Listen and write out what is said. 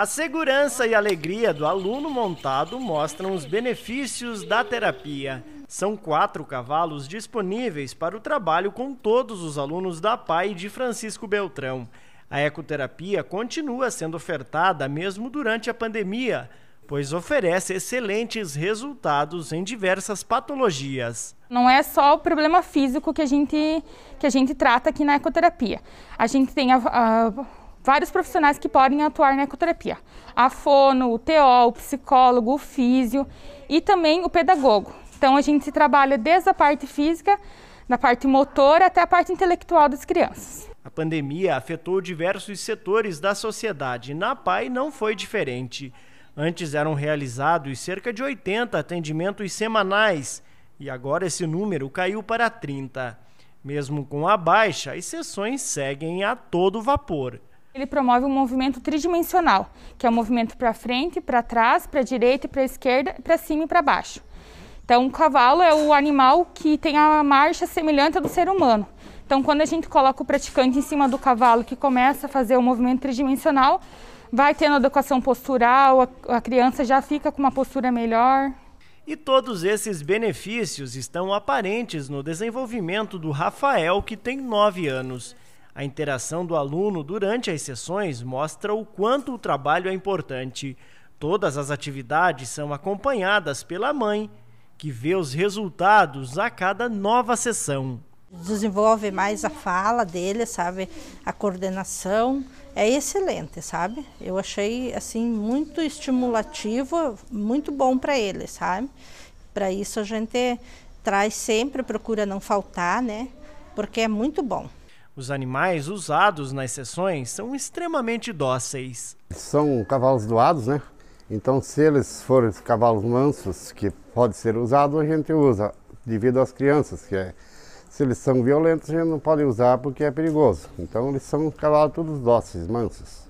A segurança e alegria do aluno montado mostram os benefícios da terapia. São quatro cavalos disponíveis para o trabalho com todos os alunos da PAI de Francisco Beltrão. A ecoterapia continua sendo ofertada mesmo durante a pandemia, pois oferece excelentes resultados em diversas patologias. Não é só o problema físico que a gente, que a gente trata aqui na ecoterapia. A gente tem a, a vários profissionais que podem atuar na ecoterapia. A fono, o TO, o psicólogo, o físio e também o pedagogo. Então a gente trabalha desde a parte física, na parte motora até a parte intelectual das crianças. A pandemia afetou diversos setores da sociedade. Na PAI não foi diferente. Antes eram realizados cerca de 80 atendimentos semanais e agora esse número caiu para 30. Mesmo com a baixa, as sessões seguem a todo vapor. Ele promove um movimento tridimensional, que é o um movimento para frente, para trás, para direita e para esquerda, para cima e para baixo. Então, o cavalo é o animal que tem a marcha semelhante ao do ser humano. Então, quando a gente coloca o praticante em cima do cavalo que começa a fazer o movimento tridimensional, vai tendo adequação postural, a, a criança já fica com uma postura melhor. E todos esses benefícios estão aparentes no desenvolvimento do Rafael, que tem 9 anos. A interação do aluno durante as sessões mostra o quanto o trabalho é importante. Todas as atividades são acompanhadas pela mãe, que vê os resultados a cada nova sessão. Desenvolve mais a fala dele, sabe? A coordenação é excelente, sabe? Eu achei assim muito estimulativo, muito bom para ele, sabe? Para isso a gente traz sempre, procura não faltar, né? Porque é muito bom. Os animais usados nas sessões são extremamente dóceis. São cavalos doados, né? Então, se eles forem cavalos mansos, que pode ser usado, a gente usa, devido às crianças, que é, se eles são violentos, a gente não pode usar porque é perigoso. Então, eles são cavalos todos dóceis, mansos.